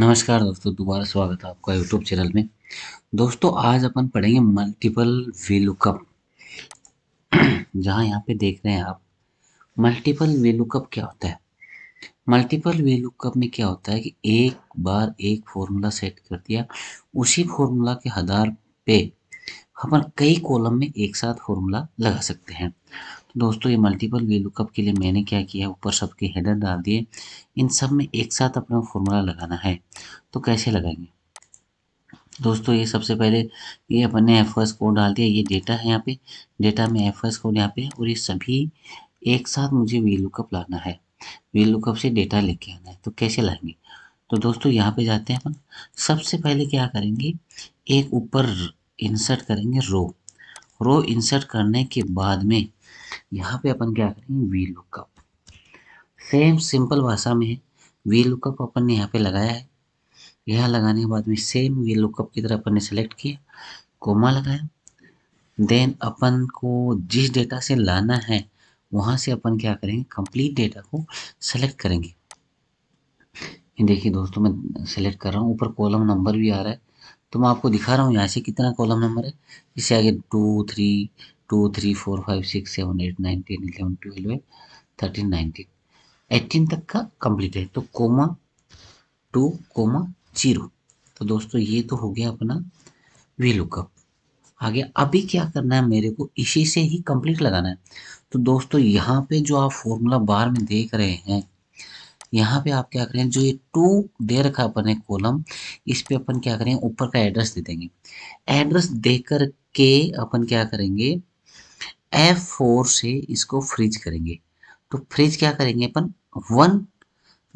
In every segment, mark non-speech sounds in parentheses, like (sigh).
नमस्कार दोस्तों दोबारा स्वागत है आपका यूट्यूब चैनल में दोस्तों आज अपन पढ़ेंगे मल्टीपल वी लुकअप जहाँ यहाँ पे देख रहे हैं आप मल्टीपल वी लुकअप क्या होता है मल्टीपल वी लुकअप में क्या होता है कि एक बार एक फॉर्मूला सेट कर दिया उसी फॉर्मूला के आधार पे अपन कई कॉलम में एक साथ फॉर्मूला लगा सकते हैं तो दोस्तों ये मल्टीपल वी लुकअप के लिए मैंने क्या किया ऊपर सबके हेडर डाल दिए इन सब में एक साथ अपना फॉर्मूला लगाना है तो कैसे लगाएंगे दोस्तों ये सबसे पहले ये अपन ने एफ एस कोड डाल दिया ये डेटा है यहाँ पे डेटा में एफ एस कोड यहाँ पे और ये सभी एक साथ मुझे वी लुकअप लाना है वी लुकअप से डेटा लेके आना है तो कैसे लाएंगे तो दोस्तों यहाँ पे जाते हैं अपन सबसे पहले क्या करेंगे एक ऊपर इंसर्ट करेंगे रो रो इंसर्ट करने के बाद में यहाँ पे अपन क्या करेंगे वी लुकअप सेम सिंपल भाषा में है वी लुकअप अपन ने यहाँ पे लगाया है यहाँ लगाने के बाद में सेम वी लुकअप की तरह अपन ने सेलेक्ट किया कोमा लगाया देन अपन को जिस डेटा से लाना है वहाँ से अपन क्या करेंगे कंप्लीट डेटा को सेलेक्ट करेंगे देखिए दोस्तों मैं सेलेक्ट कर रहा हूँ ऊपर कॉलम नंबर भी आ रहा है तो मैं आपको दिखा रहा हूँ यहाँ से कितना कॉलम नंबर है इससे आगे two three two three four five six seven eight nine ten eleven twelve thirteen nineteen eighteen तक का कंप्लीट है तो कोमा टू कोमा जीरो तो दोस्तों ये तो हो गया अपना वी लुकअप आगे अभी क्या करना है मेरे को इसी से ही कंप्लीट लगाना है तो दोस्तों यहाँ पे जो आप फॉर्मूला बार में देख रहे हैं यहाँ पे आप क्या करें जो ये टू दे रखा अपन है कॉलम इस पे अपन क्या करें ऊपर का एड्रेस दे देंगे एड्रेस दे कर के अपन क्या करेंगे एफ फोर से इसको फ्रिज करेंगे तो फ्रिज क्या करेंगे अपन वन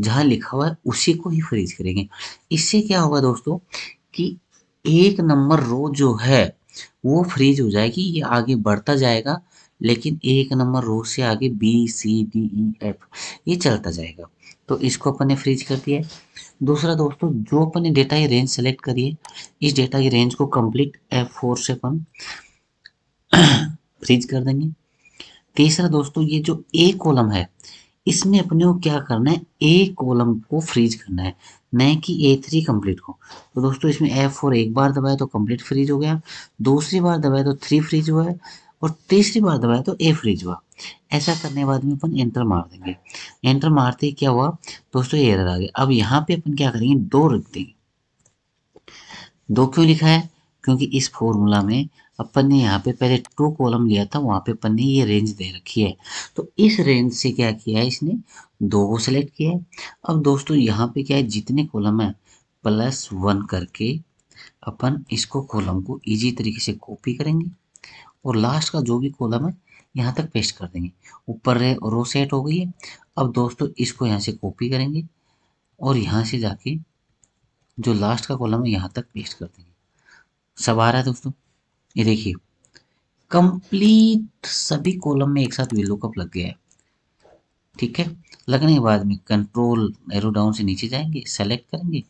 जहाँ लिखा हुआ है उसी को ही फ्रिज करेंगे इससे क्या होगा दोस्तों कि एक नंबर रो जो है वो फ्रीज हो जाएगी ये आगे बढ़ता जाएगा लेकिन एक नंबर रो से आगे B C D E F ये चलता जाएगा तो इसको अपन ने फ्रीज कर दिया है दूसरा दोस्तों जो अपन ने डेटा की रेंज सेलेक्ट करिए इस डेटा की रेंज को कंप्लीट एफ फोर से अपन फ्रीज (clears throat) कर देंगे तीसरा दोस्तों ये जो ए कॉलम है इसमें अपने को क्या करना है ए कॉलम को फ्रीज करना है न कि ए थ्री कम्प्लीट को तो दोस्तों इसमें एफ फोर एक बार दबाया तो कम्प्लीट फ्रीज हो गया दूसरी बार दबाया तो थ्री फ्रीज हुआ है और तीसरी बार दबाया तो ए फ्रीज हुआ ऐसा करने के बाद में अपन एंटर मार देंगे एंटर मारते ही क्या हुआ दोस्तों एरर आ गया अब यहाँ पे अपन क्या करेंगे दो रख देंगे दो क्यों लिखा है क्योंकि इस फॉर्मूला में अपन ने यहाँ पे पहले टू कॉलम लिया था वहाँ पे अपन ने ये रेंज दे रखी है तो इस रेंज से क्या किया है इसने दो को सिलेक्ट किया है अब दोस्तों यहाँ पे क्या है जितने कॉलम है प्लस वन करके अपन इसको कॉलम को इजी तरीके से कॉपी करेंगे और लास्ट का जो भी कॉलम है यहाँ तक पेस्ट कर देंगे ऊपर रो सेट हो गई है अब दोस्तों इसको यहाँ से कॉपी करेंगे और यहाँ से जाके जो लास्ट का कॉलम है यहाँ तक पेस्ट कर देंगे सब आ रहा है दोस्तों ये देखिए कंप्लीट सभी कॉलम में एक साथ कप लग गया है ठीक है लगने के बाद में कंट्रोल एरो डाउन से नीचे जाएंगे सेलेक्ट करेंगे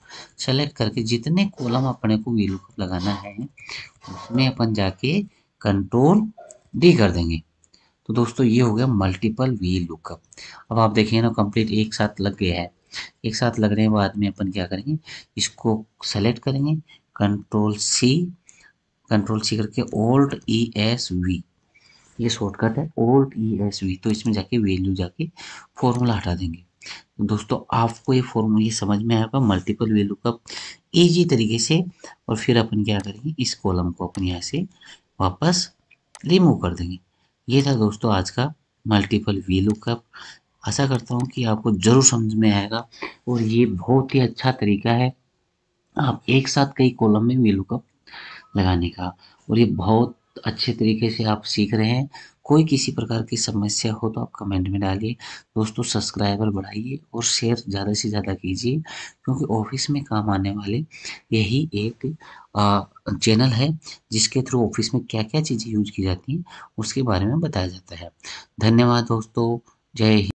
सेलेक्ट करके जितने कॉलम अपने को कप लगाना है उसमें अपन जाके कंट्रोल डी कर देंगे तो दोस्तों ये हो गया मल्टीपल वी लुकअप अब आप देखिए ना कंप्लीट एक साथ लग गया है एक साथ लगने के बाद में अपन क्या करेंगे इसको सेलेक्ट करेंगे कंट्रोल सी कंट्रोल सी करके ओल्ड ई एस वी ये शॉर्टकट है ओल्ड ई एस वी तो इसमें जाके वैल्यू जाके फॉर्मूला हटा देंगे तो दोस्तों आपको ये फॉर्मूला ये समझ में आएगा मल्टीपल वैल्यू का इजी तरीके से और फिर अपन क्या करेंगे इस कॉलम को अपन यहाँ से वापस रिमूव कर देंगे ये था दोस्तों आज का मल्टीपल वी लुकअप आशा करता हूँ कि आपको ज़रूर समझ में आएगा और ये बहुत ही अच्छा तरीका है आप एक साथ कई कॉलम में वी लुकअप लगाने का और ये बहुत अच्छे तरीके से आप सीख रहे हैं कोई किसी प्रकार की समस्या हो तो आप कमेंट में डालिए दोस्तों सब्सक्राइबर बढ़ाइए और शेयर ज़्यादा से ज़्यादा कीजिए क्योंकि ऑफिस में काम आने वाले यही एक आ, चैनल है जिसके थ्रू ऑफिस में क्या क्या चीज़ें यूज की जाती हैं उसके बारे में बताया जाता है धन्यवाद दोस्तों जय हिंद